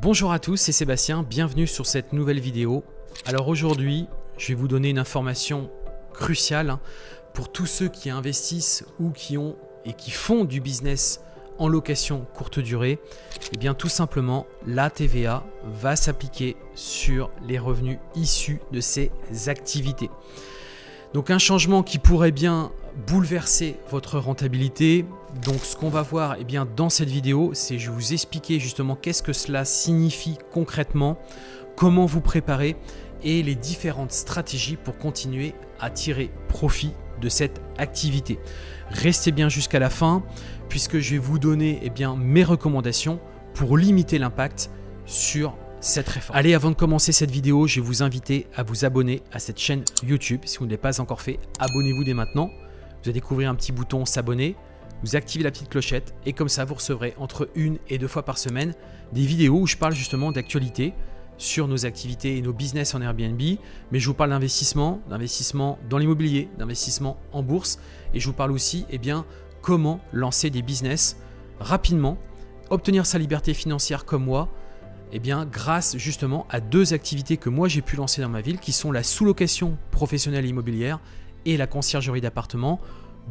Bonjour à tous, c'est Sébastien, bienvenue sur cette nouvelle vidéo. Alors aujourd'hui, je vais vous donner une information cruciale hein, pour tous ceux qui investissent ou qui ont et qui font du business en location courte durée. Et eh bien tout simplement, la TVA va s'appliquer sur les revenus issus de ces activités. Donc un changement qui pourrait bien bouleverser votre rentabilité. Donc ce qu'on va voir et eh bien, dans cette vidéo, c'est je vais vous expliquer justement qu'est-ce que cela signifie concrètement, comment vous préparer et les différentes stratégies pour continuer à tirer profit de cette activité. Restez bien jusqu'à la fin puisque je vais vous donner et eh bien, mes recommandations pour limiter l'impact sur cette réforme. Allez, avant de commencer cette vidéo, je vais vous inviter à vous abonner à cette chaîne YouTube. Si vous ne l'avez pas encore fait, abonnez-vous dès maintenant. Vous allez découvrir un petit bouton s'abonner, vous activez la petite clochette et comme ça vous recevrez entre une et deux fois par semaine des vidéos où je parle justement d'actualité sur nos activités et nos business en Airbnb, mais je vous parle d'investissement, d'investissement dans l'immobilier, d'investissement en bourse et je vous parle aussi eh bien comment lancer des business rapidement, obtenir sa liberté financière comme moi, et eh bien, grâce justement à deux activités que moi j'ai pu lancer dans ma ville, qui sont la sous-location professionnelle immobilière et la conciergerie d'appartement,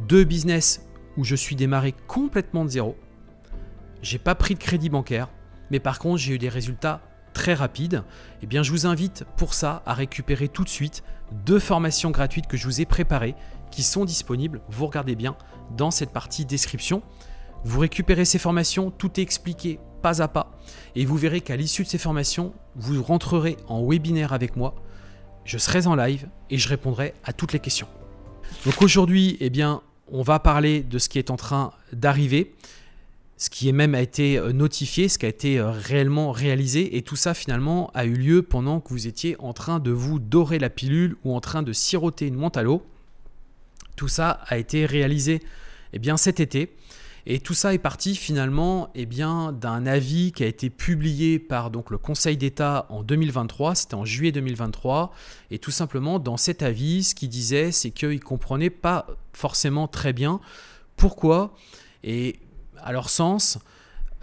deux business où je suis démarré complètement de zéro. J'ai pas pris de crédit bancaire, mais par contre j'ai eu des résultats très rapides. Et eh bien je vous invite pour ça à récupérer tout de suite deux formations gratuites que je vous ai préparées qui sont disponibles, vous regardez bien, dans cette partie description. Vous récupérez ces formations, tout est expliqué pas à pas, et vous verrez qu'à l'issue de ces formations, vous rentrerez en webinaire avec moi, je serai en live et je répondrai à toutes les questions. Donc aujourd'hui, eh bien, on va parler de ce qui est en train d'arriver, ce qui est même a été euh, notifié, ce qui a été euh, réellement réalisé, et tout ça finalement a eu lieu pendant que vous étiez en train de vous dorer la pilule ou en train de siroter une menthe à l'eau. Tout ça a été réalisé eh bien, cet été. Et tout ça est parti finalement eh bien, d'un avis qui a été publié par donc, le Conseil d'État en 2023, c'était en juillet 2023. Et tout simplement, dans cet avis, ce qu'il disait, c'est qu'il ne comprenait pas forcément très bien pourquoi, et à leur sens,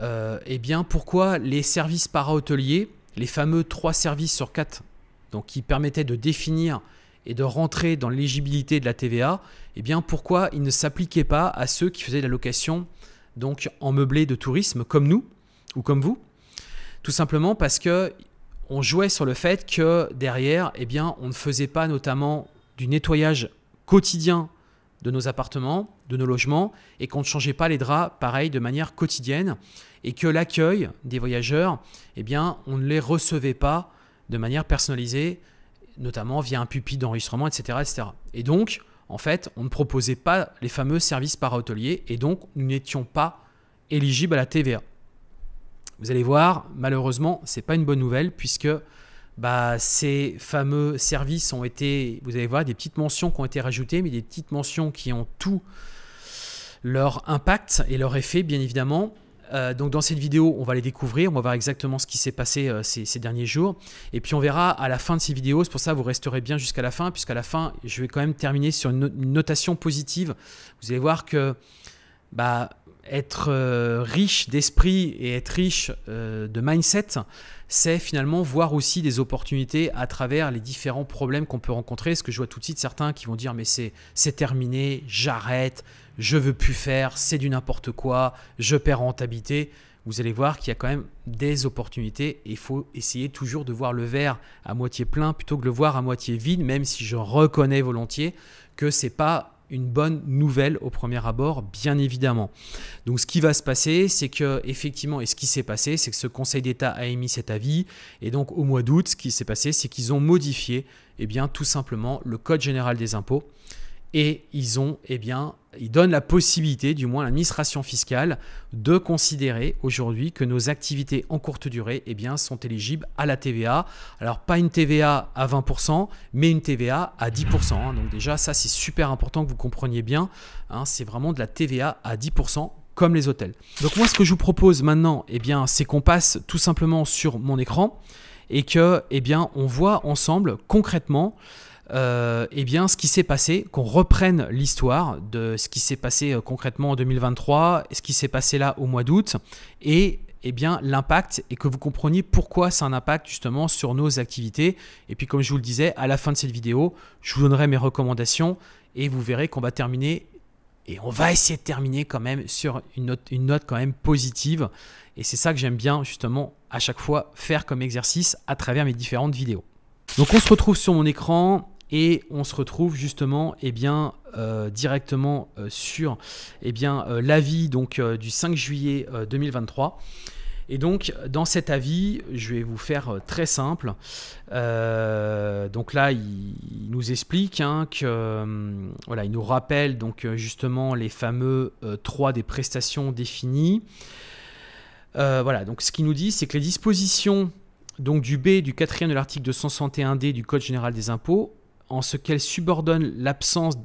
euh, eh bien, pourquoi les services para-hôteliers, les fameux trois services sur quatre, donc, qui permettaient de définir et de rentrer dans l'éligibilité de la TVA, eh bien pourquoi il ne s'appliquait pas à ceux qui faisaient de la location donc en meublé de tourisme comme nous ou comme vous Tout simplement parce que on jouait sur le fait que derrière, eh bien, on ne faisait pas notamment du nettoyage quotidien de nos appartements, de nos logements, et qu'on ne changeait pas les draps pareil de manière quotidienne, et que l'accueil des voyageurs, eh bien, on ne les recevait pas de manière personnalisée, notamment via un pupitre d'enregistrement, etc., Et donc, en fait, on ne proposait pas les fameux services par et donc nous n'étions pas éligibles à la TVA. Vous allez voir, malheureusement, ce n'est pas une bonne nouvelle puisque bah, ces fameux services ont été, vous allez voir, des petites mentions qui ont été rajoutées, mais des petites mentions qui ont tout leur impact et leur effet, bien évidemment. Euh, donc dans cette vidéo, on va les découvrir, on va voir exactement ce qui s'est passé euh, ces, derniers jours. Et puis on verra à la fin de ces vidéos, c'est pour ça que vous resterez bien jusqu'à la fin, puisqu'à la fin, je vais quand même terminer sur une, notation positive. Vous allez voir que bah, être euh, riche d'esprit et être riche de mindset, c'est finalement voir aussi des opportunités à travers les différents problèmes qu'on peut rencontrer. Ce que je vois tout de suite, certains qui vont dire mais c'est terminé, j'arrête, je veux plus faire, c'est du n'importe quoi, je perds rentabilité. Vous allez voir qu'il y a quand même des opportunités il faut essayer toujours de voir le verre à moitié plein plutôt que de le voir à moitié vide, même si je reconnais volontiers que c'est pas une bonne nouvelle au premier abord, bien évidemment. Donc ce qui va se passer, c'est que effectivement, et ce qui s'est passé, c'est que ce Conseil d'État a émis cet avis, et donc au mois d'août, ce qui s'est passé, c'est qu'ils ont modifié, eh bien tout simplement, le Code général des impôts et ils ont, eh bien, ils donnent la possibilité, du moins l'administration fiscale, de considérer aujourd'hui que nos activités en courte durée, eh bien, sont éligibles à la TVA. Alors pas une TVA à 20%, mais une TVA à 10%. Hein. Donc déjà, ça c'est super important que vous compreniez bien. Hein. C'est vraiment de la TVA à 10% comme les hôtels. Donc moi ce que je vous propose maintenant, eh bien, c'est qu'on passe tout simplement sur mon écran et que eh bien on voit ensemble concrètement euh, eh bien, ce qui s'est passé, qu'on reprenne l'histoire de ce qui s'est passé euh, concrètement en 2023, ce qui s'est passé là au mois d'août, et eh bien l'impact et que vous compreniez pourquoi c'est un impact justement sur nos activités. Et puis comme je vous le disais, à la fin de cette vidéo, je vous donnerai mes recommandations et vous verrez qu'on va terminer et on va essayer de terminer quand même sur une note, une note quand même positive. Et c'est ça que j'aime bien justement à chaque fois faire comme exercice à travers mes différentes vidéos. Donc on se retrouve sur mon écran et on se retrouve justement eh bien, euh, directement euh, sur eh euh, l'avis donc, du 5 juillet 2023. Et donc dans cet avis, je vais vous faire très simple. donc là, il, nous explique hein, que voilà, il nous rappelle donc justement les fameux 3 des prestations définies. voilà, donc ce qu'il nous dit, c'est que les dispositions donc du B du 4e de l'article 261D du Code général des impôts en ce qu'elle subordonne l'absence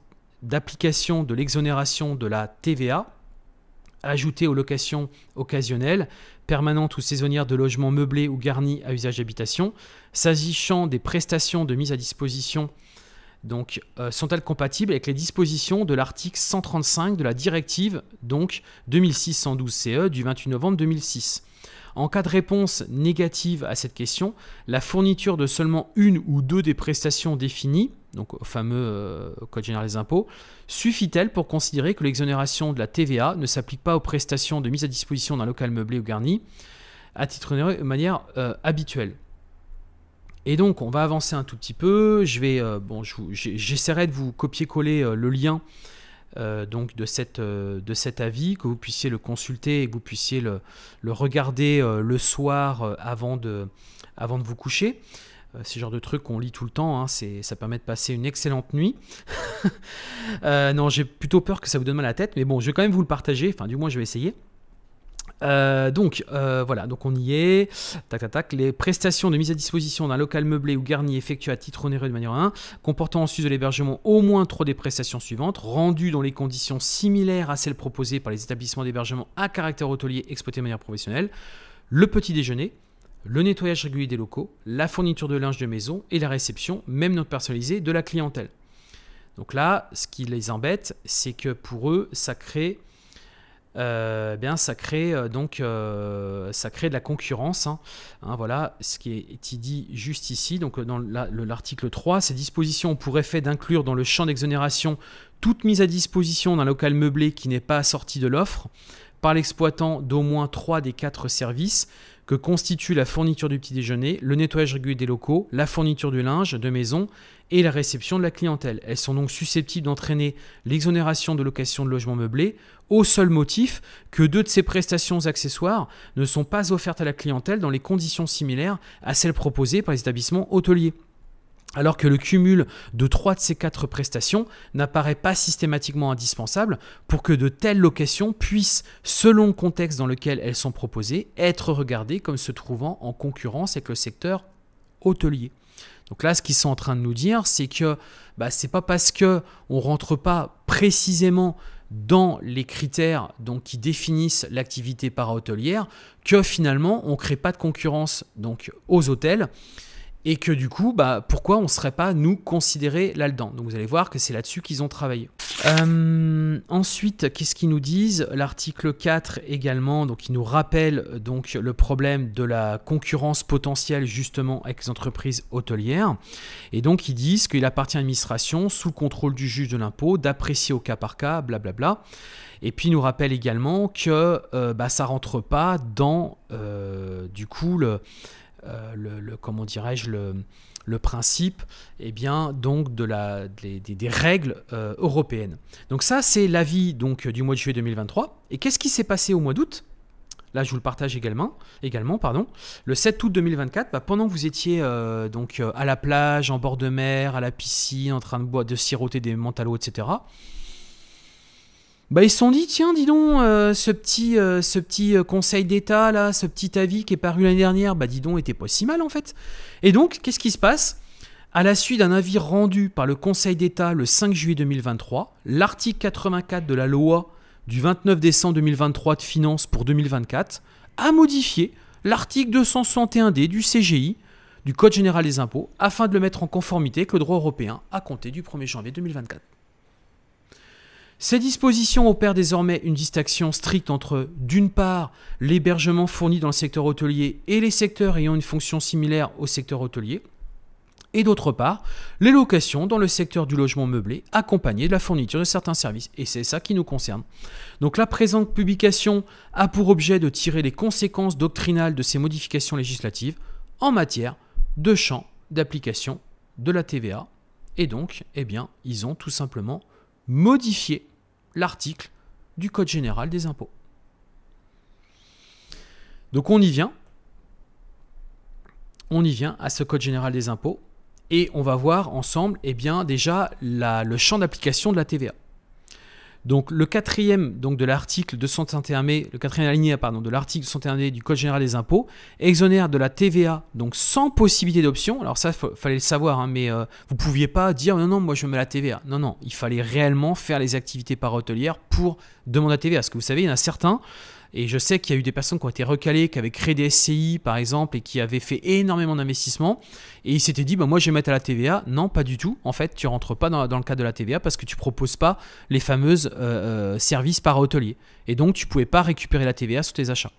d'application de l'exonération de la TVA ajoutée aux locations occasionnelles, permanentes ou saisonnières de logements meublés ou garnis à usage d'habitation, s'agissant des prestations de mise à disposition donc euh, sont-elles compatibles avec les dispositions de l'article 135 de la directive donc 2612 CE e du 28 novembre 2006 en cas de réponse négative à cette question, la fourniture de seulement une ou deux des prestations définies, donc au fameux euh, Code général des impôts, suffit-elle pour considérer que l'exonération de la TVA ne s'applique pas aux prestations de mise à disposition d'un local meublé ou garni à titre de manière euh, habituelle et donc, on va avancer un tout petit peu. Je vais, euh, bon, j'essaierai de vous copier-coller le lien euh, donc de, cette, euh, de cet avis, que vous puissiez le consulter et que vous puissiez le, regarder euh, le soir avant, de, avant de vous coucher. C'est le genre de truc qu'on lit tout le temps, hein, ça permet de passer une excellente nuit. non, j'ai plutôt peur que ça vous donne mal à la tête, mais bon, je vais quand même vous le partager, enfin du moins je vais essayer. Euh, donc euh, voilà, donc on y est. Tac, tac, tac. Les prestations de mise à disposition d'un local meublé ou garni effectué à titre onéreux de manière 1, comportant en sus de l'hébergement au moins trois des prestations suivantes, rendues dans les conditions similaires à celles proposées par les établissements d'hébergement à caractère hôtelier exploités de manière professionnelle, le petit déjeuner, le nettoyage régulier des locaux, la fourniture de linge de maison et la réception, même non personnalisée, de la clientèle. Donc là, ce qui les embête, c'est que pour eux, ça crée euh, eh bien, ça crée euh, donc euh, ça crée de la concurrence. Hein. Hein, voilà ce qui est dit juste ici. Donc dans l'article 3, ces dispositions ont pour effet d'inclure dans le champ d'exonération toute mise à disposition d'un local meublé qui n'est pas assorti de l'offre par l'exploitant d'au moins trois des quatre services que constituent la fourniture du petit déjeuner, le nettoyage régulier des locaux, la fourniture du linge de maison et la réception de la clientèle. Elles sont donc susceptibles d'entraîner l'exonération de location de logements meublés au seul motif que deux de ces prestations accessoires ne sont pas offertes à la clientèle dans les conditions similaires à celles proposées par les établissements hôteliers. Alors que le cumul de trois de ces quatre prestations n'apparaît pas systématiquement indispensable pour que de telles locations puissent, selon le contexte dans lequel elles sont proposées, être regardées comme se trouvant en concurrence avec le secteur hôtelier. Donc là, ce qu'ils sont en train de nous dire, c'est que bah, n'est pas parce que on rentre pas précisément dans les critères donc, qui définissent l'activité para-hôtelière que finalement on ne crée pas de concurrence donc, aux hôtels et que du coup, bah, pourquoi on ne serait pas nous considérés là-dedans Donc vous allez voir que c'est là-dessus qu'ils ont travaillé. Euh, ensuite, qu'est-ce qu'ils nous disent L'article 4 également, donc il nous rappelle donc le problème de la concurrence potentielle justement avec les entreprises hôtelières. Et donc ils disent qu'il appartient à l'administration, sous le contrôle du juge de l'impôt, d'apprécier au cas par cas, blablabla. Et puis il nous rappelle également que ça euh, bah, ne ça rentre pas dans euh, du coup le, le comment dirais-je le le principe est eh bien, donc de la, des, règles euh, européennes. Donc ça, c'est l'avis donc du mois de juillet 2023. Et qu'est-ce qui s'est passé au mois d'août Là, je vous le partage également. également pardon. Le 7 août 2024, bah, pendant que vous étiez euh, donc, euh, à la plage, en bord de mer, à la piscine, en train de, de siroter des mentalots, etc., bah, ils se sont dit, tiens, dis donc, euh, ce petit, euh, ce petit euh, conseil d'État, là, ce petit avis qui est paru l'année dernière, bah, dis donc, était pas si mal, en fait. Et donc, qu'est-ce qui se passe À la suite d'un avis rendu par le Conseil d'État le 5 juillet 2023, l'article 84 de la loi du 29 décembre 2023 de finances pour 2024 a modifié l'article 261D du CGI, du Code général des impôts, afin de le mettre en conformité avec le droit européen à compter du 1er janvier 2024. Ces dispositions opèrent désormais une distinction stricte entre, d'une part, l'hébergement fourni dans le secteur hôtelier et les secteurs ayant une fonction similaire au secteur hôtelier, et d'autre part, les locations dans le secteur du logement meublé accompagnées de la fourniture de certains services. Et c'est ça qui nous concerne. Donc la présente publication a pour objet de tirer les conséquences doctrinales de ces modifications législatives en matière de champ d'application de la TVA. Et donc, eh bien, ils ont tout simplement modifié l'article du Code général des impôts. Donc on y vient. On y vient à ce Code général des impôts et on va voir ensemble eh bien, déjà le champ d'application de la TVA. Donc le quatrième donc de l'article 231 mai le quatrième pardon, de l'article du Code général des impôts exonère de la TVA, donc sans possibilité d'option. Alors ça, fallait le savoir, hein, mais vous euh, vous pouviez pas dire non, non, moi je mets la TVA. Non, non, il fallait réellement faire les activités par hôtelière pour demander la TVA. Parce que vous savez, il y en a certains, et je sais qu'il y a eu des personnes qui ont été recalées, qui avaient créé des SCI par exemple et qui avaient fait énormément d'investissements. Et ils s'étaient dit, bah, moi je vais mettre à la TVA. Non, pas du tout. En fait, tu rentres pas dans, le cadre de la TVA parce que tu proposes pas les fameuses euh, euh, services par hôtelier. Et donc, tu pouvais pas récupérer la TVA sur tes achats.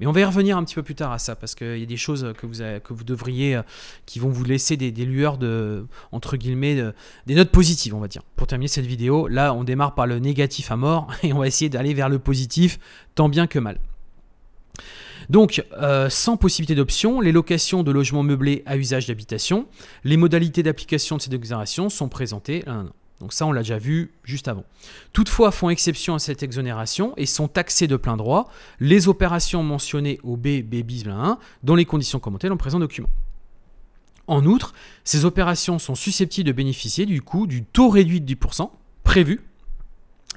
Mais on va y revenir un petit peu plus tard à ça, parce qu'il y a des choses que vous, que vous devriez, euh, qui vont vous laisser des, lueurs de, entre guillemets, des notes positives, on va dire. Pour terminer cette vidéo, là, on démarre par le négatif à mort, et on va essayer d'aller vers le positif, tant bien que mal. Donc, euh, sans possibilité d'option, les locations de logements meublés à usage d'habitation, les modalités d'application de ces déclarations sont présentées. Donc ça, on l'a déjà vu juste avant. Toutefois, font exception à cette exonération et sont taxés de plein droit les opérations mentionnées au B, B 1 dans les conditions commentées dans le présent document. En outre, ces opérations sont susceptibles de bénéficier du coût du taux réduit de 10% prévu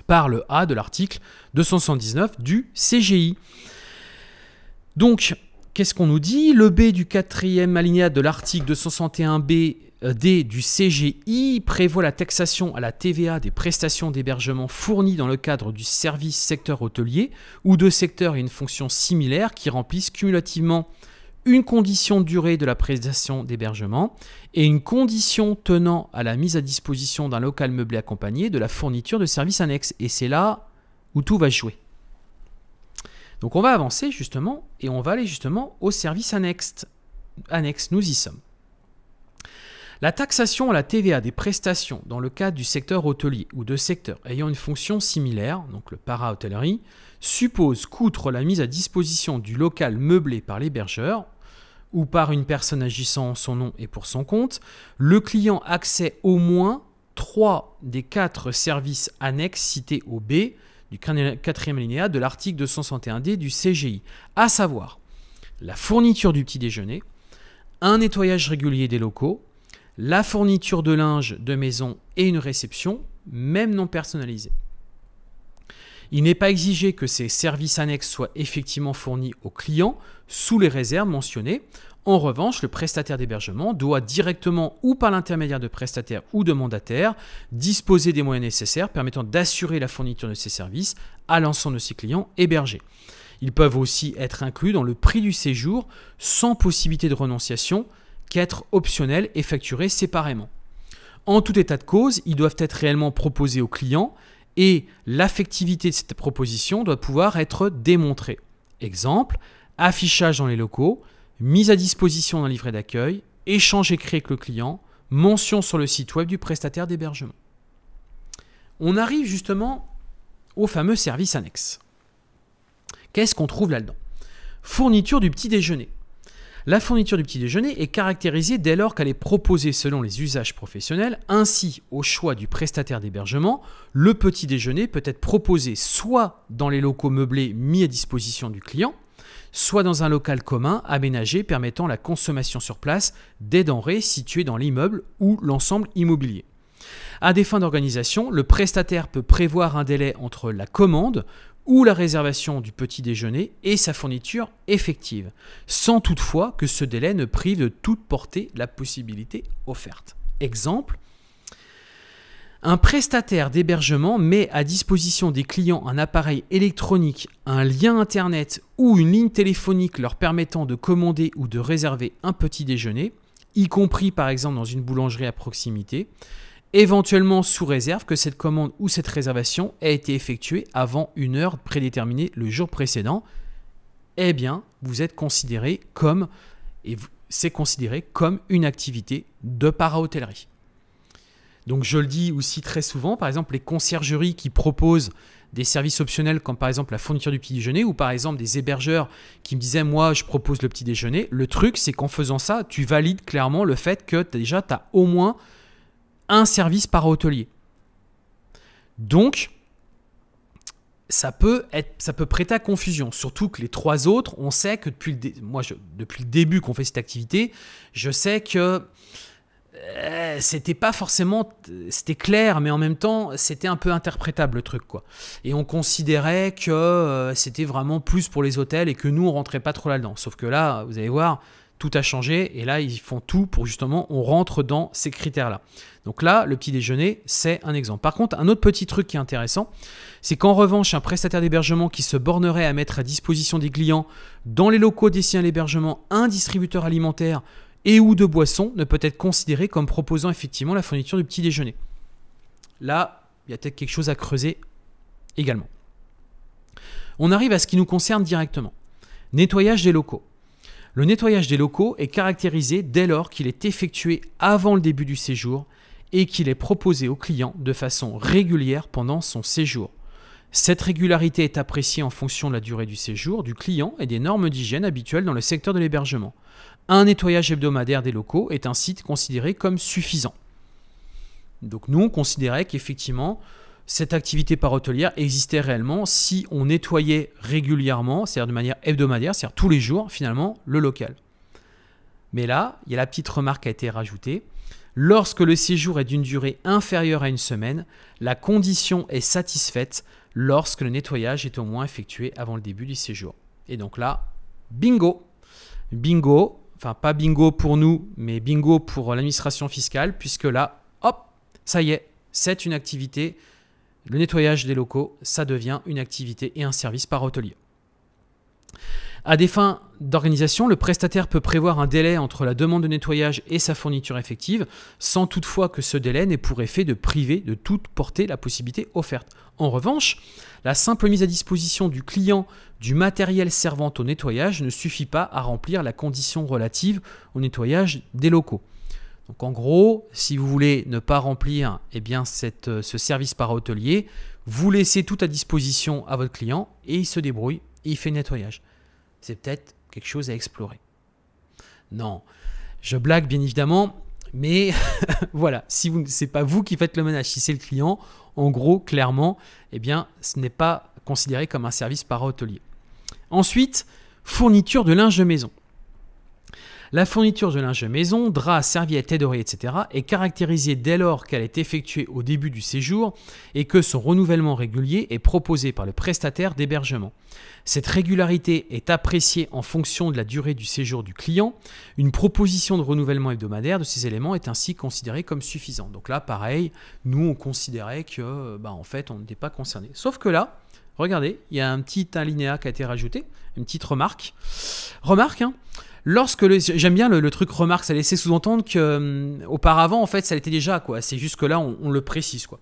par le A de l'article 279 du CGI. Donc, qu'est-ce qu'on nous dit Le B du quatrième alinéa de l'article 261B euh, D du CGI prévoit la taxation à la TVA des prestations d'hébergement fournies dans le cadre du service secteur hôtelier ou de secteurs et une fonction similaire qui remplissent cumulativement une condition de durée de la prestation d'hébergement et une condition tenant à la mise à disposition d'un local meublé accompagné de la fourniture de services annexes. Et c'est là où tout va jouer. Donc on va avancer justement et on va aller justement au service annexes. Annexe, nous y sommes. La taxation à la TVA des prestations dans le cadre du secteur hôtelier ou de secteurs ayant une fonction similaire, donc le para-hôtellerie, suppose qu'outre la mise à disposition du local meublé par l'hébergeur, ou par une personne agissant en son nom et pour son compte, le client accède au moins trois des quatre services annexes cités au B du quatrième linéa de l'article 261D du CGI, à savoir la fourniture du petit déjeuner, un nettoyage régulier des locaux, la fourniture de linge de maison et une réception, même non personnalisée. Il n'est pas exigé que ces services annexes soient effectivement fournis aux clients sous les réserves mentionnées. En revanche, le prestataire d'hébergement doit directement ou par l'intermédiaire de prestataires ou de mandataires disposer des moyens nécessaires permettant d'assurer la fourniture de ces services à l'ensemble de ses clients hébergés. Ils peuvent aussi être inclus dans le prix du séjour sans possibilité de renonciation qu'être optionnels et facturés séparément. En tout état de cause, ils doivent être réellement proposés au client et l'affectivité de cette proposition doit pouvoir être démontrée. Exemple, affichage dans les locaux, mise à disposition d'un livret d'accueil, échange écrit avec le client, mention sur le site web du prestataire d'hébergement. On arrive justement au fameux service annexe. Qu'est-ce qu'on trouve là-dedans Fourniture du petit déjeuner. La fourniture du petit déjeuner est caractérisée dès lors qu'elle est proposée selon les usages professionnels. Ainsi, au choix du prestataire d'hébergement, le petit déjeuner peut être proposé soit dans les locaux meublés mis à disposition du client, soit dans un local commun aménagé permettant la consommation sur place des denrées situées dans l'immeuble ou l'ensemble immobilier. À des fins d'organisation, le prestataire peut prévoir un délai entre la commande, ou la réservation du petit déjeuner et sa fourniture effective, sans toutefois que ce délai ne prive de toute portée la possibilité offerte. Exemple, un prestataire d'hébergement met à disposition des clients un appareil électronique, un lien Internet ou une ligne téléphonique leur permettant de commander ou de réserver un petit déjeuner, y compris par exemple dans une boulangerie à proximité, éventuellement sous réserve que cette commande ou cette réservation ait été effectuée avant une heure prédéterminée le jour précédent, eh bien, vous êtes considéré comme, et c'est considéré comme une activité de para-hôtellerie. Donc je le dis aussi très souvent, par exemple les conciergeries qui proposent des services optionnels comme par exemple la fourniture du petit déjeuner ou par exemple des hébergeurs qui me disaient moi je propose le petit déjeuner, le truc c'est qu'en faisant ça tu valides clairement le fait que déjà tu as au moins un service par hôtelier. Donc, ça peut, être, ça peut prêter à confusion, surtout que les trois autres, on sait que depuis le, moi, je, depuis le début qu'on fait cette activité, je sais que euh, c'était pas forcément, c'était clair, mais en même temps, c'était un peu interprétable le truc, quoi. Et on considérait que euh, c'était vraiment plus pour les hôtels et que nous, on rentrait pas trop là-dedans. Sauf que là, vous allez voir, tout a changé et là ils font tout pour justement on rentre dans ces critères-là. Donc là, le petit déjeuner, c'est un exemple. Par contre, un autre petit truc qui est intéressant, c'est qu'en revanche, un prestataire d'hébergement qui se bornerait à mettre à disposition des clients dans les locaux destinés à l'hébergement un distributeur alimentaire et ou de boissons ne peut être considéré comme proposant effectivement la fourniture du petit déjeuner. Là, il y a peut-être quelque chose à creuser également. On arrive à ce qui nous concerne directement. Nettoyage des locaux. Le nettoyage des locaux est caractérisé dès lors qu'il est effectué avant le début du séjour et qu'il est proposé au client de façon régulière pendant son séjour. Cette régularité est appréciée en fonction de la durée du séjour du client et des normes d'hygiène habituelles dans le secteur de l'hébergement. Un nettoyage hebdomadaire des locaux est ainsi considéré comme suffisant. Donc nous, on considérait qu'effectivement, cette activité hôtelière existait réellement si on nettoyait régulièrement, c'est-à-dire de manière hebdomadaire, c'est-à-dire tous les jours finalement, le local. Mais là, il y a la petite remarque qui a été rajoutée. Lorsque le séjour est d'une durée inférieure à une semaine, la condition est satisfaite lorsque le nettoyage est au moins effectué avant le début du séjour. Et donc là, bingo Bingo, enfin pas bingo pour nous, mais bingo pour l'administration fiscale, puisque là, hop, ça y est, c'est une activité le nettoyage des locaux, ça devient une activité et un service par hôtelier. À des fins d'organisation, le prestataire peut prévoir un délai entre la demande de nettoyage et sa fourniture effective, sans toutefois que ce délai n'ait pour effet de priver de toute portée la possibilité offerte. En revanche, la simple mise à disposition du client du matériel servant au nettoyage ne suffit pas à remplir la condition relative au nettoyage des locaux. Donc en gros, si vous voulez ne pas remplir eh bien, euh, ce service par hôtelier, vous laissez tout à disposition à votre client et il se débrouille et il fait le nettoyage. C'est peut-être quelque chose à explorer. Non, je blague bien évidemment, mais voilà, si vous n'est pas vous qui faites le ménage, si c'est le client, en gros, clairement, eh bien, ce n'est pas considéré comme un service par hôtelier. Ensuite, fourniture de linge de maison. La fourniture de linge maison, draps, serviettes, tête doré etc. est caractérisée dès lors qu'elle est effectuée au début du séjour et que son renouvellement régulier est proposé par le prestataire d'hébergement. Cette régularité est appréciée en fonction de la durée du séjour du client. Une proposition de renouvellement hebdomadaire de ces éléments est ainsi considérée comme suffisante. Donc là, pareil, nous on considérait que, bah, en fait, on n'était pas concerné. Sauf que là, regardez, il y a un petit alinéa qui a été rajouté, une petite remarque. Remarque, hein, Lorsque j'aime bien le, truc remarque, ça laissait sous-entendre que euh, auparavant en fait ça l'était déjà quoi. C'est juste que là on, le précise quoi.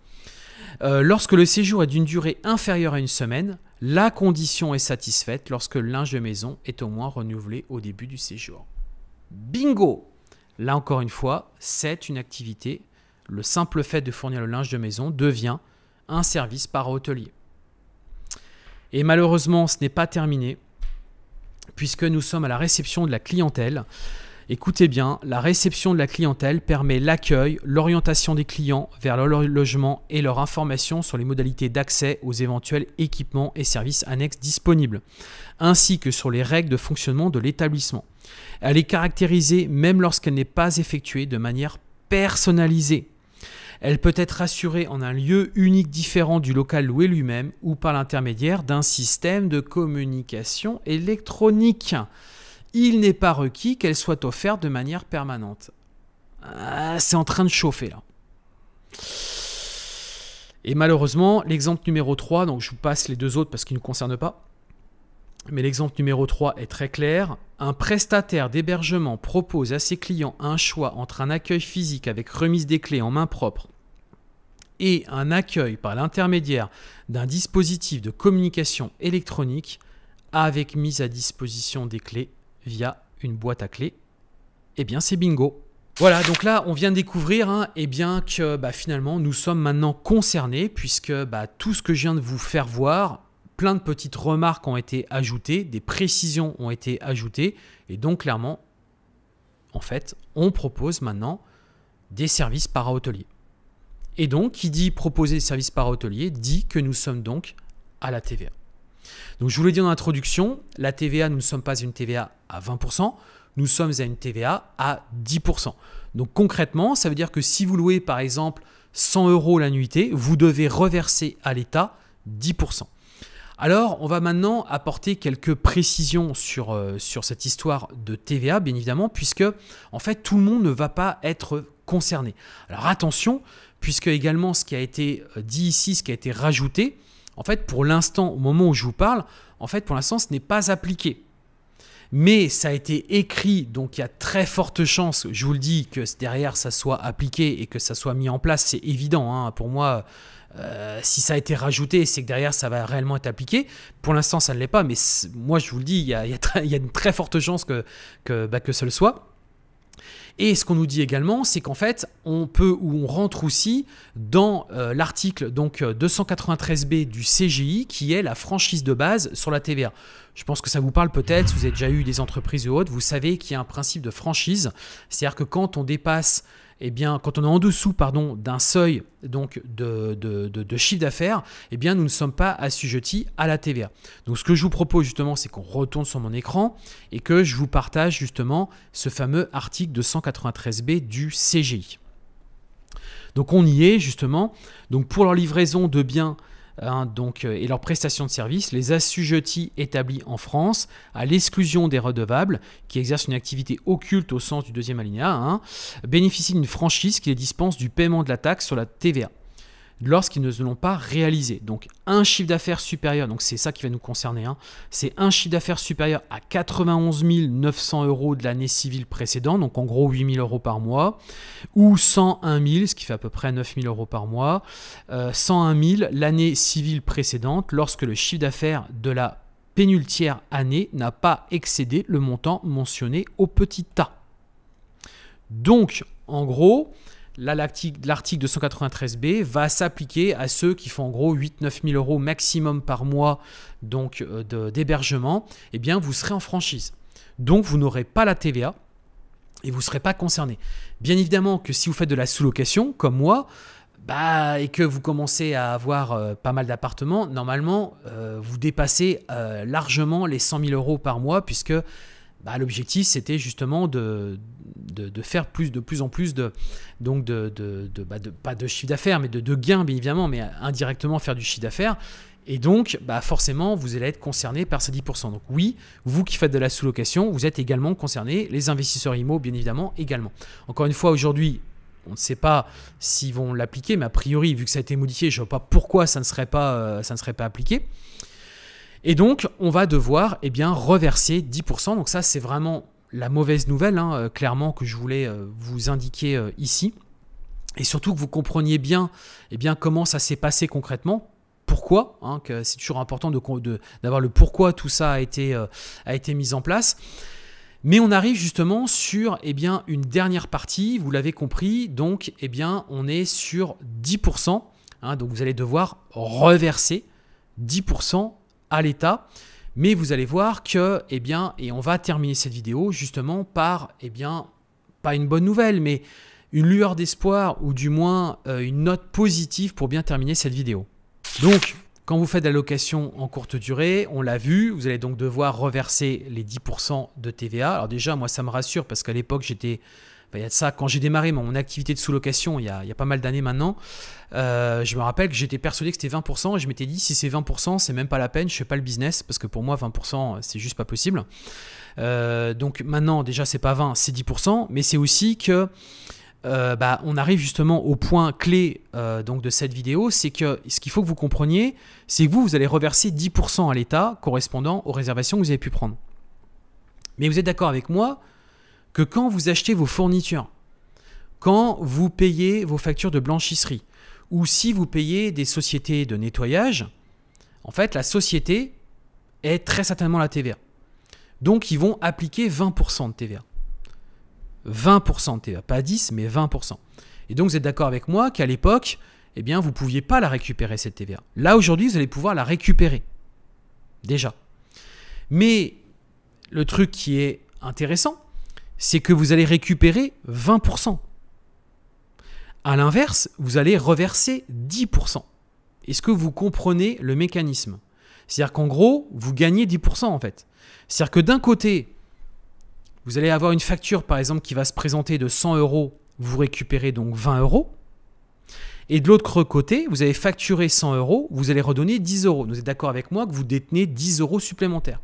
Euh, lorsque le séjour est d'une durée inférieure à une semaine, la condition est satisfaite lorsque le linge de maison est au moins renouvelé au début du séjour. Bingo Là encore une fois, c'est une activité. Le simple fait de fournir le linge de maison devient un service par hôtelier. Et malheureusement, ce n'est pas terminé puisque nous sommes à la réception de la clientèle. Écoutez bien, la réception de la clientèle permet l'accueil, l'orientation des clients vers leur logement et leur information sur les modalités d'accès aux éventuels équipements et services annexes disponibles, ainsi que sur les règles de fonctionnement de l'établissement. Elle est caractérisée même lorsqu'elle n'est pas effectuée de manière personnalisée. Elle peut être assurée en un lieu unique différent du local loué lui-même ou par l'intermédiaire d'un système de communication électronique. Il n'est pas requis qu'elle soit offerte de manière permanente. Ah, c'est en train de chauffer là. Et malheureusement, l'exemple numéro 3, donc je vous passe les deux autres parce qu'ils ne nous concernent pas. Mais l'exemple numéro 3 est très clair. Un prestataire d'hébergement propose à ses clients un choix entre un accueil physique avec remise des clés en main propre et un accueil par l'intermédiaire d'un dispositif de communication électronique avec mise à disposition des clés via une boîte à clés, eh bien c'est bingo. Voilà, donc là, on vient de découvrir hein, eh bien, que bah, finalement, nous sommes maintenant concernés, puisque bah, tout ce que je viens de vous faire voir, plein de petites remarques ont été ajoutées, des précisions ont été ajoutées, et donc clairement, en fait, on propose maintenant des services para-hôteliers. Et donc, qui dit proposer des services par hôtelier dit que nous sommes donc à la TVA. Donc, je vous l'ai dit dans l'introduction, la TVA, nous ne sommes pas une TVA à 20%, nous sommes à une TVA à 10%. Donc, concrètement, ça veut dire que si vous louez par exemple 100 euros la nuitée, vous devez reverser à l'État 10%. Alors, on va maintenant apporter quelques précisions sur, euh, sur, cette histoire de TVA, bien évidemment, puisque en fait, tout le monde ne va pas être concerné. Alors attention, puisque également ce qui a été euh, dit ici, ce qui a été rajouté, en fait, pour l'instant, au moment où je vous parle, en fait, pour l'instant, ce n'est pas appliqué. Mais ça a été écrit, donc il y a très forte chance, je vous le dis, que derrière ça soit appliqué et que ça soit mis en place, c'est évident. Hein. Pour moi, euh, si ça a été rajouté, c'est que derrière ça va réellement être appliqué. Pour l'instant, ça ne l'est pas, mais moi je vous le dis, il y, a, une très forte chance que, que, bah, que ce le soit. Et ce qu'on nous dit également, c'est qu'en fait, on peut ou on rentre aussi dans euh, l'article donc 293B euh, du CGI qui est la franchise de base sur la TVA. Je pense que ça vous parle peut-être, si vous avez déjà eu des entreprises ou autres, vous savez qu'il y a un principe de franchise, c'est-à-dire que quand on dépasse eh bien, quand on est en dessous pardon, d'un seuil donc de, chiffre d'affaires, eh bien, nous ne sommes pas assujettis à la TVA. Donc, ce que je vous propose justement, c'est qu'on retourne sur mon écran et que je vous partage justement ce fameux article de 193B du CGI. Donc, on y est justement. Donc, pour leur livraison de biens Hein, donc, euh, et leurs prestations de services, les assujettis établis en France, à l'exclusion des redevables qui exercent une activité occulte au sens du deuxième alinéa, hein, bénéficient d'une franchise qui les dispense du paiement de la taxe sur la TVA lorsqu'ils ne l'ont pas réalisé. Donc un chiffre d'affaires supérieur, donc c'est ça qui va nous concerner, hein, c'est un chiffre d'affaires supérieur à 91 900 euros de l'année civile précédente, donc en gros 8 000 euros par mois, ou 101 000, ce qui fait à peu près 9 000 euros par mois, 101 euh, 000 l'année civile précédente, lorsque le chiffre d'affaires de la pénultière année n'a pas excédé le montant mentionné au petit tas. Donc, en gros, l'article 293B va s'appliquer à ceux qui font en gros 8-9 000 euros maximum par mois donc euh, de d'hébergement, eh bien vous serez en franchise. Donc vous n'aurez pas la TVA et vous ne serez pas concerné. Bien évidemment que si vous faites de la sous-location, comme moi, bah, et que vous commencez à avoir euh, pas mal d'appartements, normalement, euh, vous dépassez largement les 100 000 euros par mois, puisque bah, l'objectif c'était justement de, faire plus, de plus en plus de, donc de, bah, pas de chiffre d'affaires, mais de, gains bien évidemment, mais indirectement faire du chiffre d'affaires. Et donc, bah, forcément, vous allez être concerné par ces 10%. Donc oui, vous qui faites de la sous-location, vous êtes également concerné, les investisseurs IMO bien évidemment également. Encore une fois, aujourd'hui, on ne sait pas s'ils vont l'appliquer, mais a priori, vu que ça a été modifié, je ne vois pas pourquoi ça ne serait pas, euh, ça ne serait pas appliqué. Et donc, on va devoir eh bien, reverser 10%. Donc ça, c'est vraiment la mauvaise nouvelle, hein, euh, clairement, que je voulais euh, vous indiquer euh, ici. Et surtout que vous compreniez bien, eh bien comment ça s'est passé concrètement, pourquoi, hein, que c'est toujours important d'avoir de, le pourquoi tout ça a été, a été mis en place. Mais on arrive justement sur eh bien, une dernière partie, vous l'avez compris, donc eh bien, on est sur 10%, hein, donc vous allez devoir reverser 10% à l'État. Mais vous allez voir que, eh bien, et on va terminer cette vidéo justement par, eh bien, pas une bonne nouvelle, mais une lueur d'espoir ou du moins euh, une note positive pour bien terminer cette vidéo. Donc, quand vous faites de la location en courte durée, on l'a vu, vous allez donc devoir reverser les 10% de TVA. Alors déjà, moi, ça me rassure parce qu'à l'époque, j'étais bah, y a de ça, quand j'ai démarré mon activité de sous-location il, y a, pas mal d'années maintenant, euh, je me rappelle que j'étais persuadé que c'était 20% et je m'étais dit si c'est 20%, c'est même pas la peine, je fais pas le business parce que pour moi 20% euh, c'est juste pas possible. Euh, donc maintenant déjà c'est pas 20, c'est 10%, mais c'est aussi que bah, on arrive justement au point clé donc de cette vidéo, c'est que ce qu'il faut que vous compreniez, c'est que vous, vous allez reverser 10% à l'État correspondant aux réservations que vous avez pu prendre. Mais vous êtes d'accord avec moi que quand vous achetez vos fournitures, quand vous payez vos factures de blanchisserie, ou si vous payez des sociétés de nettoyage, en fait, la société est très certainement la TVA. Donc, ils vont appliquer 20% de TVA. 20% de TVA, pas 10, mais 20%. Et donc, vous êtes d'accord avec moi qu'à l'époque, eh bien, vous ne pouviez pas la récupérer, cette TVA. Là, aujourd'hui, vous allez pouvoir la récupérer. Déjà. Mais le truc qui est intéressant, c'est que vous allez récupérer 20%. À l'inverse, vous allez reverser 10%. Est-ce que vous comprenez le mécanisme C'est-à-dire qu'en gros, vous gagnez 10% en fait. C'est-à-dire que d'un côté, vous allez avoir une facture par exemple qui va se présenter de 100 euros, vous récupérez donc 20 euros. Et de l'autre côté, vous avez facturé 100 euros, vous allez redonner 10 euros. Vous êtes d'accord avec moi que vous détenez 10 euros supplémentaires.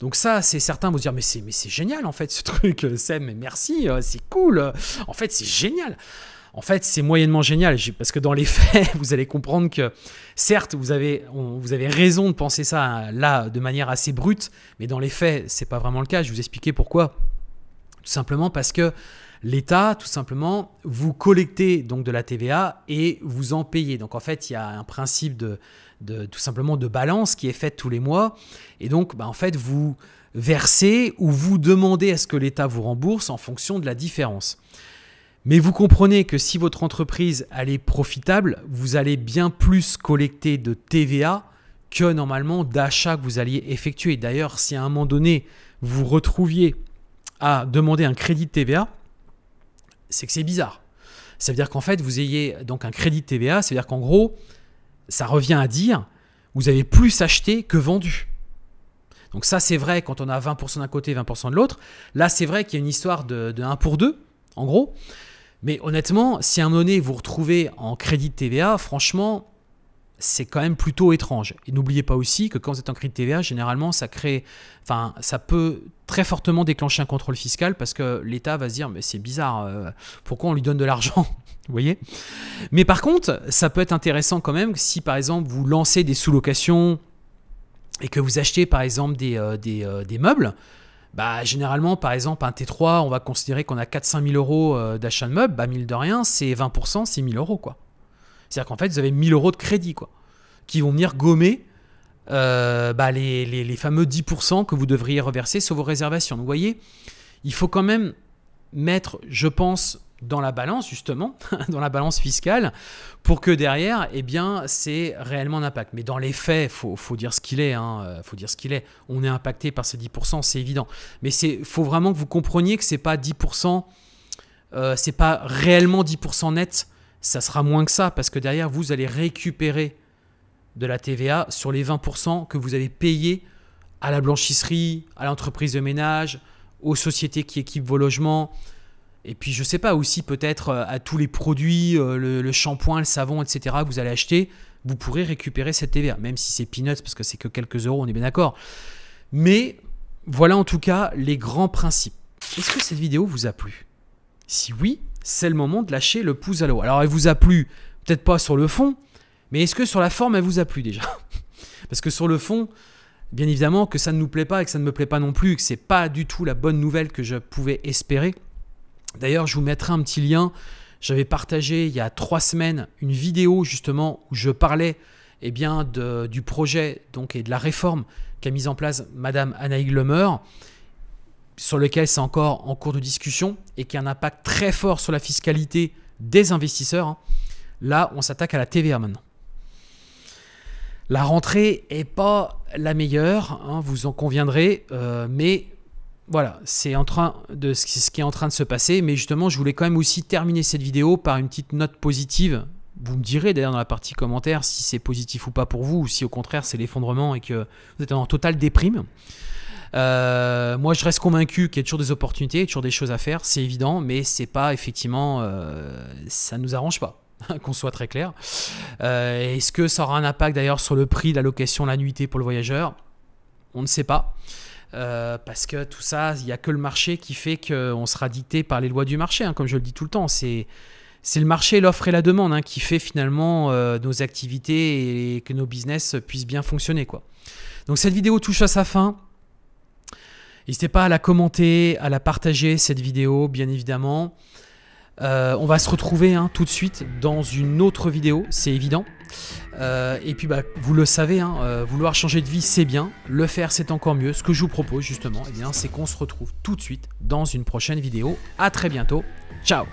Donc ça, c'est certains vous dire mais c'est mais c'est génial en fait ce truc, Sam, mais merci, euh, c'est cool. En fait, c'est génial. En fait, c'est moyennement génial parce que dans les faits, vous allez comprendre que certes, vous avez vous avez raison de penser ça là de manière assez brute, mais dans les faits, c'est pas vraiment le cas. Je vais vous expliquer pourquoi. Tout simplement parce que L'État, tout simplement, vous collectez donc de la TVA et vous en payez. Donc en fait, il y a un principe de, tout simplement de balance qui est faite tous les mois. Et donc, bah, en fait, vous versez ou vous demandez à ce que l'État vous rembourse en fonction de la différence. Mais vous comprenez que si votre entreprise elle est profitable, vous allez bien plus collecter de TVA que normalement d'achats que vous alliez effectuer. D'ailleurs, si à un moment donné vous retrouviez à demander un crédit de TVA, c'est que c'est bizarre. Ça veut dire qu'en fait, vous ayez donc un crédit de TVA, c'est-à-dire qu'en gros, ça revient à dire, vous avez plus acheté que vendu. Donc ça, c'est vrai quand on a 20% d'un côté, 20% de l'autre. Là, c'est vrai qu'il y a une histoire de, de 1 pour 2, en gros. Mais honnêtement, si un moment vous retrouvez en crédit de TVA, franchement, c'est quand même plutôt étrange. Et n'oubliez pas aussi que quand vous êtes en crédit TVA, généralement, ça crée, enfin, ça peut très fortement déclencher un contrôle fiscal parce que l'État va se dire, mais c'est bizarre, euh, pourquoi on lui donne de l'argent Vous voyez Mais par contre, ça peut être intéressant quand même si, par exemple, vous lancez des sous-locations et que vous achetez, par exemple, des, euh, euh, des, meubles. Bah, généralement, par exemple, un T3, on va considérer qu'on a 4-5 000 euros d'achat de meubles. Bah, mille de rien, c'est 20%, c'est 1000 euros, quoi. C'est-à-dire qu'en fait, vous avez 1000 euros de crédit, quoi, qui vont venir gommer euh, bah, les, fameux 10% que vous devriez reverser sur vos réservations. vous voyez, il faut quand même mettre, je pense, dans la balance, justement, dans la balance fiscale, pour que derrière, eh bien, c'est réellement un impact. Mais dans les faits, il faut, dire ce qu'il est, hein, euh, faut dire ce qu'il est. On est impacté par ces 10%, c'est évident. Mais il faut vraiment que vous compreniez que c'est pas 10%, euh, c'est pas réellement 10% net ça sera moins que ça, parce que derrière, vous allez récupérer de la TVA sur les 20% que vous avez payé à la blanchisserie, à l'entreprise de ménage, aux sociétés qui équipent vos logements, et puis je sais pas aussi peut-être euh, à tous les produits, euh, le, shampoing, le savon, etc. que vous allez acheter, vous pourrez récupérer cette TVA, même si c'est peanuts parce que c'est que quelques euros, on est bien d'accord. Mais voilà en tout cas les grands principes. Est-ce que cette vidéo vous a plu Si oui, c'est le moment de lâcher le pouce à l'eau. Alors elle vous a plu, peut-être pas sur le fond, mais est-ce que sur la forme elle vous a plu déjà Parce que sur le fond, bien évidemment que ça ne nous plaît pas et que ça ne me plaît pas non plus, que c'est pas du tout la bonne nouvelle que je pouvais espérer. D'ailleurs, je vous mettrai un petit lien. J'avais partagé il y a trois semaines une vidéo justement où je parlais eh bien, du projet donc, et de la réforme qu'a mise en place Madame Anaïg Lemer sur lequel c'est encore en cours de discussion et qui a un impact très fort sur la fiscalité des investisseurs, hein. là on s'attaque à la TVA maintenant. La rentrée n'est pas la meilleure, hein, vous en conviendrez, euh, mais voilà, c'est en train de ce qui est en train de se passer. Mais justement, je voulais quand même aussi terminer cette vidéo par une petite note positive. Vous me direz d'ailleurs dans la partie commentaire si c'est positif ou pas pour vous, ou si au contraire c'est l'effondrement et que vous êtes en totale déprime. Euh, moi, je reste convaincu qu'il y a toujours des opportunités, toujours des choses à faire, c'est évident, mais c'est pas effectivement, euh, ça nous arrange pas. qu'on soit très clair. Euh, est-ce que ça aura un impact d'ailleurs sur le prix de la location la nuitée pour le voyageur On ne sait pas. Euh, parce que tout ça, il n'y a que le marché qui fait qu'on sera dicté par les lois du marché, hein, comme je le dis tout le temps. C'est le marché, l'offre et la demande hein, qui fait finalement nos activités et que nos business puissent bien fonctionner. Quoi. Donc cette vidéo touche à sa fin. N'hésitez pas à la commenter, à la partager, cette vidéo, bien évidemment. Euh, on va se retrouver hein, tout de suite dans une autre vidéo, c'est évident. Euh, et puis bah, vous le savez, hein, euh, vouloir changer de vie c'est bien, le faire c'est encore mieux. Ce que je vous propose justement, eh bien, c'est qu'on se retrouve tout de suite dans une prochaine vidéo. A très bientôt, ciao